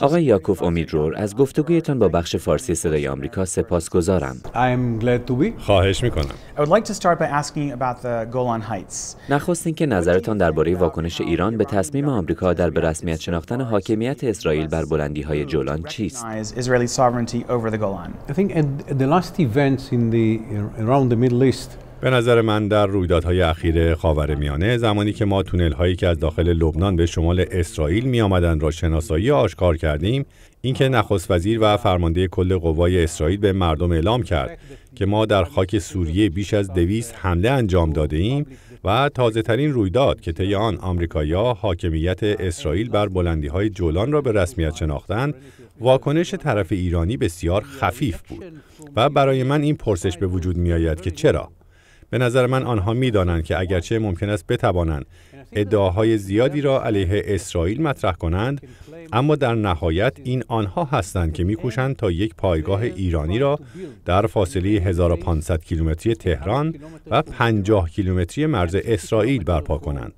آقای یاکوف امیدرور از گفتگویتان با بخش فارسی صدای آمریکا گذارم. خواهش میکنم. نخست که نظرتان درباره واکنش ایران به تصمیم آمریکا در به رسمیت شناختن حاکمیت اسرائیل بر بلندی های جولان چیست؟ به نظر من در رویدادهای اخیر میانه زمانی که ما تونل هایی که از داخل لبنان به شمال اسرائیل می آمدن را شناسایی آشکار کردیم اینکه نخست وزیر و فرمانده کل قوای اسرائیل به مردم اعلام کرد که ما در خاک سوریه بیش از دویست حمله انجام داده ایم و تازه ترین رویداد که طی آن آمریکایی‌ها حاکمیت اسرائیل بر بلندی های جولان را به رسمیت شناختند واکنش طرف ایرانی بسیار خفیف بود و برای من این پرسش به وجود می آید که چرا به نظر من آنها دانند که اگرچه ممکن است بتوانند ادعاهای زیادی را علیه اسرائیل مطرح کنند اما در نهایت این آنها هستند که میکوشند تا یک پایگاه ایرانی را در فاصله 1500 کیلومتری تهران و 50 کیلومتری مرز اسرائیل برپا کنند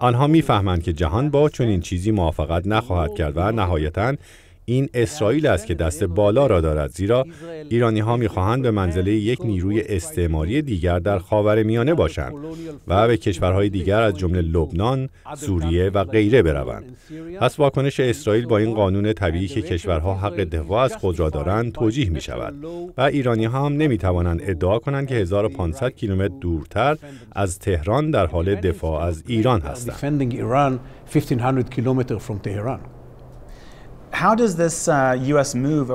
آنها میفهمند که جهان با چنین چیزی موافقت نخواهد کرد و نهایتا این اسرائیل است که دست بالا را دارد زیرا ایرانی ها میخواهند به منزله یک نیروی استعماری دیگر در خاور میانه باشند و به کشورهای دیگر از جمله لبنان، سوریه و غیره بروند. پس واکنش اسرائیل با این قانون طبیعی که کشورها حق دفاع از خود را دارند توجیه می شود و ایرانی ها هم نمی توانند ادعا کنند که 1500 کیلومتر دورتر از تهران در حال دفاع از ایران هستند. Uh,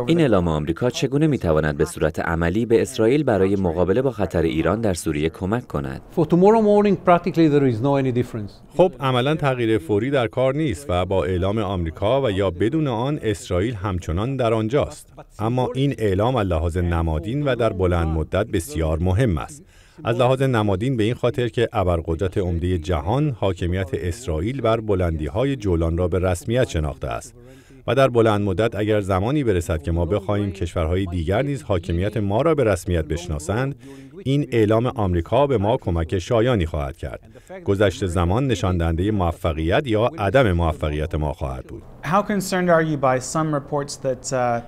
این اعلام آمریکا چگونه می تواند به صورت عملی به اسرائیل برای مقابله با خطر ایران در سوریه کمک کند؟ خب عملا تغییر فوری در کار نیست و با اعلام آمریکا و یا بدون آن اسرائیل همچنان در آنجاست. اما این اعلام از لحاظ نمادین و در بلند مدت بسیار مهم است. از لحاظ نمادین به این خاطر که ابرقدرت عمده جهان حاکمیت اسرائیل بر بلندی های جولان را به رسمیت شناخته است. و در بلند مدت اگر زمانی برسد که ما بخواهیم کشورهای دیگر نیز حاکمیت ما را به رسمیت بشناسند این اعلام آمریکا به ما کمک شایانی خواهد کرد. گذشت زمان نشان دهنده موفقیت یا عدم موفقیت ما خواهد بود. Uh,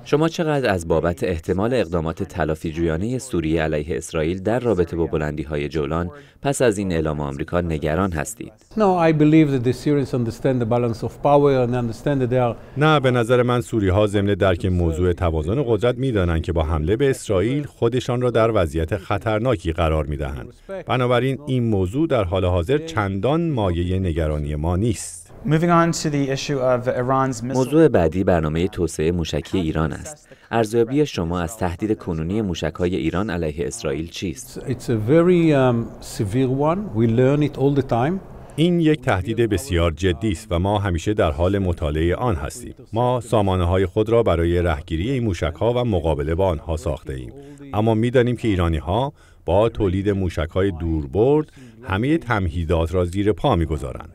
شما چقدر از بابت احتمال اقدامات تلافیجویانه سوریه علیه اسرائیل در رابطه با بلندی های جولان پس از این اعلام آمریکا نگران هستید؟ نه به نظر من سوری ها ضمن درک موضوع توازن قدرت دانند که با حمله به اسرائیل خودشان را در وضعیت خطرناک وحشتناکی قرار می دهند. بنابراین این موضوع در حال حاضر چندان مایه نگرانی ما نیست. موضوع بعدی برنامه توسعه موشکی ایران است. ارزیابی شما از تهدید کنونی موشک های ایران علیه اسرائیل چیست؟ um, این یک تهدید بسیار جدی است و ما همیشه در حال مطالعه آن هستیم. ما سامانه های خود را برای رهگیری این موشک ها و مقابله با آنها ساخته ایم. اما دانیم که ایرانی ها با تولید دور دوربرد همه تمهیدات را زیر پا میگذارند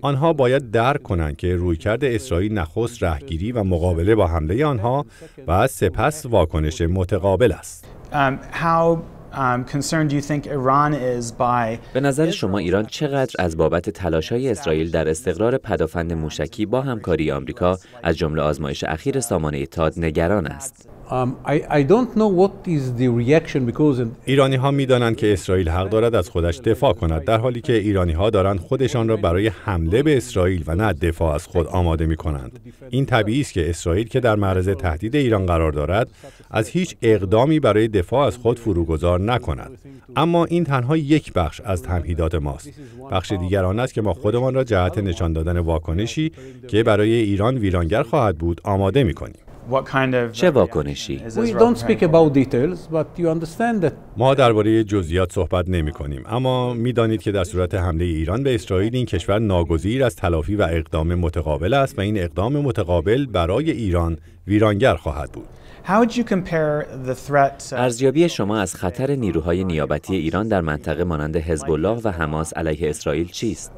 آنها باید درک کنند که رویکرد اسرائیل نخست رهگیری و مقابله با حمله آنها و سپس واکنش متقابل است um, um, به نظر شما ایران چقدر از بابت تلاش های اسرائیل در استقرار پدافند موشکی با همکاری آمریکا از جمله آزمایش اخیر سامانه تاد نگران است؟ ایرانی ها می دانند که اسرائیل حق دارد از خودش دفاع کند در حالی که ایرانی ها دارند خودشان را برای حمله به اسرائیل و نه دفاع از خود آماده می کنند این طبیعی است که اسرائیل که در معرض تهدید ایران قرار دارد از هیچ اقدامی برای دفاع از خود فروگذار نکند اما این تنها یک بخش از تمهیدات ماست بخش دیگر آن است که ما خودمان را جهت نشان دادن واکنشی که برای ایران ویرانگر خواهد بود آماده می چه uh, واکنشی؟ ما درباره جزئیات صحبت نمی کنیم اما میدانید که در صورت حمله ایران به اسرائیل این کشور ناگزیر از تلافی و اقدام متقابل است و این اقدام متقابل برای ایران ویرانگر خواهد بود. ارزیابی شما از خطر نیروهای نیابتی ایران در منطقه مانند حزب الله و حماس علیه اسرائیل چیست؟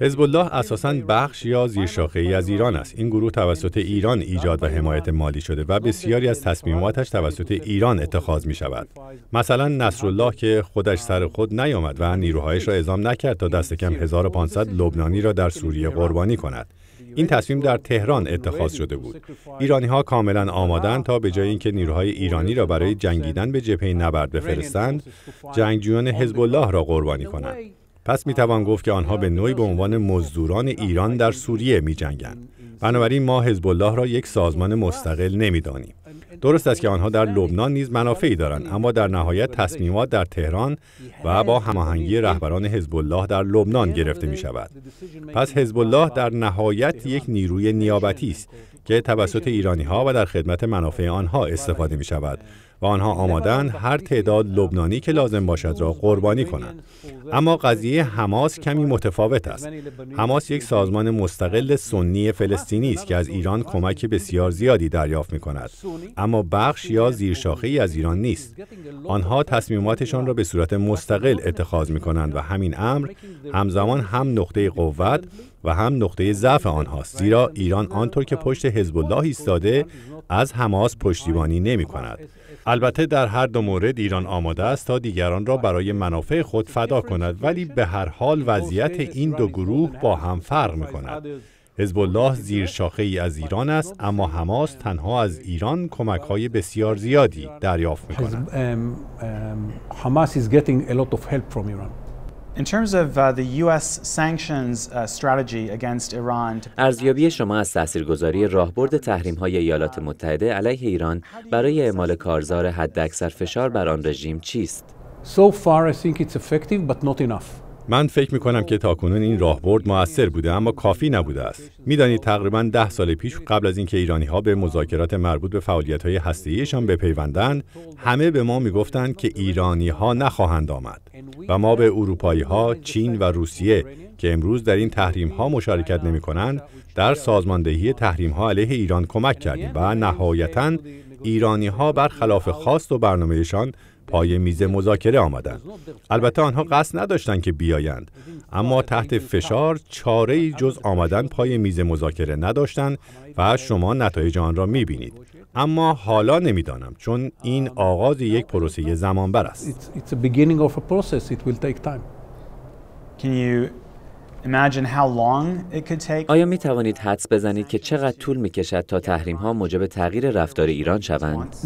حزب الله اساساً بخش یا شاخه ای از ایران است. این گروه توسط ایران ایجاد و حمایت مالی شده و بسیاری از تصمیماتش توسط ایران اتخاذ می شود. مثلا نصرالله که خودش سر خود نیامد و نیروهایش را اعزام نکرد تا دست کم 1500 لبنانی را در سوریه قربانی کند. این تصمیم در تهران اتخاذ شده بود. ایرانی ها کاملا آمادند تا به جای اینکه نیروهای ایرانی را برای جنگیدن به جبهه نبرد بفرستند، جنگجویان حزب الله را قربانی کنند. پس می توان گفت که آنها به نوعی به عنوان مزدوران ایران در سوریه می جنگند. بنابراین ما حزب الله را یک سازمان مستقل نمیدانیم. درست است که آنها در لبنان نیز منافعی دارند اما در نهایت تصمیمات در تهران و با هماهنگی رهبران حزب الله در لبنان گرفته می شود پس حزب الله در نهایت یک نیروی نیابتی است که توسط ایرانی ها و در خدمت منافع آنها استفاده می شود و آنها آمادن هر تعداد لبنانی که لازم باشد را قربانی کنند اما قضیه حماس کمی متفاوت است حماس یک سازمان مستقل سنی فلسطینی است که از ایران کمک بسیار زیادی دریافت می کند اما بخش یا زیرشاخه ای از ایران نیست آنها تصمیماتشان را به صورت مستقل اتخاذ می کنند و همین امر همزمان هم نقطه قوت و هم نقطه ضعف آنهاست زیرا ایران آنطور که پشت حزب الله ایستاده از حماس پشتیبانی نمی کند البته در هر دو مورد ایران آماده است تا دیگران را برای منافع خود فدا کند ولی به هر حال وضعیت این دو گروه با هم فرق می کند حزب الله زیر شاخه ای از ایران است اما حماس تنها از ایران کمک های بسیار زیادی دریافت می um, um, uh, uh, ارزیابی شما از تاثیرگذاری راهبرد تحریم‌های ایالات متحده علیه ایران برای اعمال کارزار حداکثر فشار بر آن رژیم چیست؟ من فکر می کنم که تاکنون این راهبرد موثر بوده اما کافی نبوده است. میدانید تقریبا ده سال پیش قبل از اینکه ایرانی ها به مذاکرات مربوط به فعالیت های هسته‌ایشان بپیوندند، همه به ما میگفتند که ایرانی ها نخواهند آمد و ما به اروپایی ها، چین و روسیه که امروز در این تحریم ها مشارکت نمی کنند، در سازماندهی تحریم ها علیه ایران کمک کردیم و نهایتا ایرانی ها برخلاف خواست و برنامهشان پای میز مذاکره آمدند البته آنها قصد نداشتند که بیایند اما تحت فشار چاره جز آمدن پای میز مذاکره نداشتند و شما نتایج آن را میبینید اما حالا نمیدانم چون این آغاز یک پروسه زمانبر است آیا می توانید حدس بزنید که چقدر طول می کشد تا تحریم ها موجب تغییر رفتار ایران شوند؟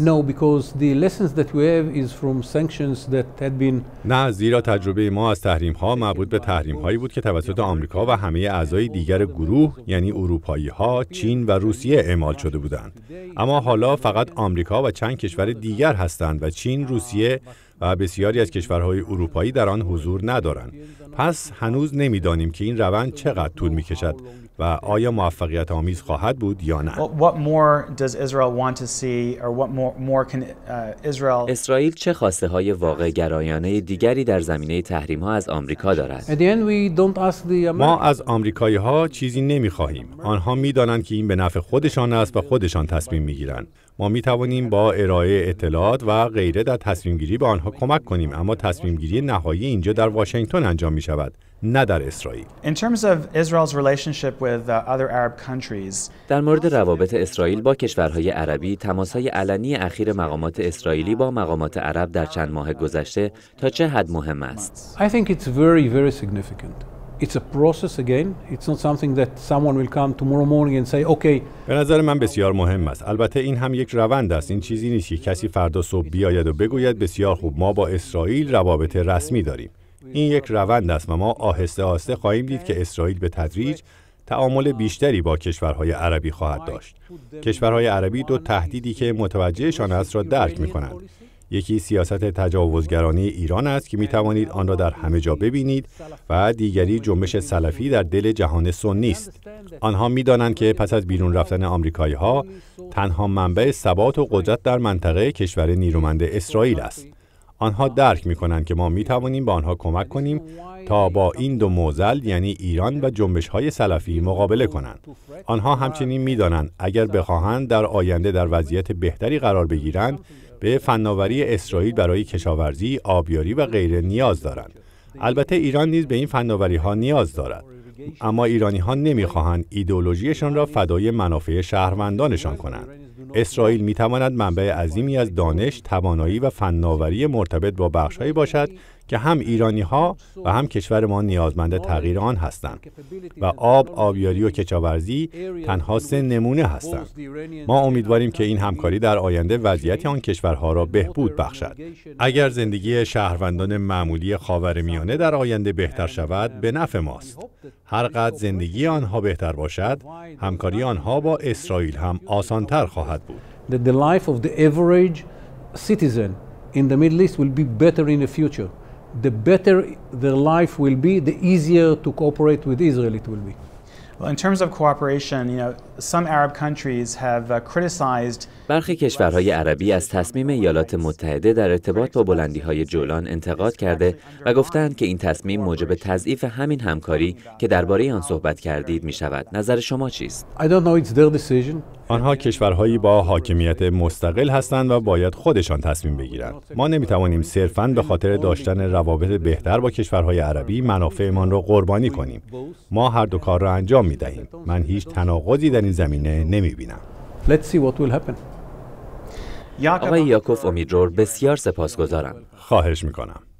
نه زیرا تجربه ما از تحریم ها مربوط به تحریم هایی بود که توسط آمریکا و همه اعضای دیگر گروه یعنی اروپایی ها، چین و روسیه اعمال شده بودند. اما حالا فقط آمریکا و چند کشور دیگر هستند و چین، روسیه و بسیاری از کشورهای اروپایی در آن حضور ندارند. پس هنوز نمیدانیم که این روند چقدر طول می کشد و آیا موفقیت آمیز خواهد بود یا نه. Uh, اسرائیل چه خواسته های واقع گرایانه دیگری در زمینه تحریم ها از آمریکا دارد؟ ما از آمریکایی ها چیزی نمی خواهیم. آنها می دانند که این به نفع خودشان است و خودشان تصمیم می گیرند. ما می توانیم با ارائه اطلاعات و غیره در تصمیم گیری به آنها کمک کنیم اما تصمیم گیری نهایی اینجا در واشنگتن انجام می شود نه در اسرائیل uh, در مورد روابط اسرائیل با کشورهای عربی تماسهای علنی اخیر مقامات اسرائیلی با مقامات عرب در چند ماه گذشته تا چه حد مهم است It's a process again. It's not something that someone will come tomorrow morning and say, okay. به نظر من بسیار مهم است. البته این هم یک روند است. این چیزی نیست که کسی فردا صبح بیاید و بگوید بسیار خوب ما با اسرائیل روابط رسمی داریم. این یک روند است و ما آهسته آهسته خواهیم دید که اسرائیل به تدریج تعامل بیشتری با کشورهای عربی خواهد داشت. کشورهای عربی دو تهدیدی که متوجهشان است را درک می کنند. یکی سیاست تجاوزگرانه ایران است که می توانید آن را در همه جا ببینید و دیگری جنبش سلفی در دل جهان سنی است. آنها می دانند که پس از بیرون رفتن آمریکایی ها تنها منبع ثبات و قدرت در منطقه کشور نیرومند اسرائیل است. آنها درک می کنند که ما می توانیم به آنها کمک کنیم تا با این دو موزل یعنی ایران و جنبش های سلفی مقابله کنند. آنها همچنین می دانند اگر بخواهند در آینده در وضعیت بهتری قرار بگیرند به فناوری اسرائیل برای کشاورزی، آبیاری و غیره نیاز دارند. البته ایران نیز به این فناوری ها نیاز دارد. اما ایرانی ها نمیخواهند ایدولوژیشان را فدای منافع شهروندانشان کنند. اسرائیل می تواند منبع عظیمی از دانش، توانایی و فناوری مرتبط با بخشهایی باشد که هم ایرانی ها و هم کشور ما نیازمند تغییر آن هستند و آب، آبیاری و کشاورزی تنها سه نمونه هستند. ما امیدواریم که این همکاری در آینده وضعیت آن کشورها را بهبود بخشد. اگر زندگی شهروندان معمولی خاورمیانه در آینده بهتر شود، به نفع ماست. هرقدر زندگی آنها بهتر باشد، همکاری آنها با اسرائیل هم آسانتر خواهد بود. life of the in the Middle East will be better in the future. the better their life will be, the easier to cooperate with Israel it will be. Well, in terms of cooperation, you know, some Arab countries have uh, criticized برخی کشورهای عربی از تصمیم ایالات متحده در ارتباط با بلندی های جولان انتقاد کرده و گفتند که این تصمیم موجب تضعیف همین همکاری که درباره آن صحبت کردید می شود. نظر شما چیست؟ I don't know it's their decision. آنها کشورهایی با حاکمیت مستقل هستند و باید خودشان تصمیم بگیرند ما نمیتوانیم صرفاً به خاطر داشتن روابط بهتر با کشورهای عربی منافعمان را قربانی کنیم ما هر دو کار را انجام دهیم. من هیچ تناقضی در این زمینه نمیبینم آقای یاکوف امیدرور بسیار سپاسگزارم خواهش میکنم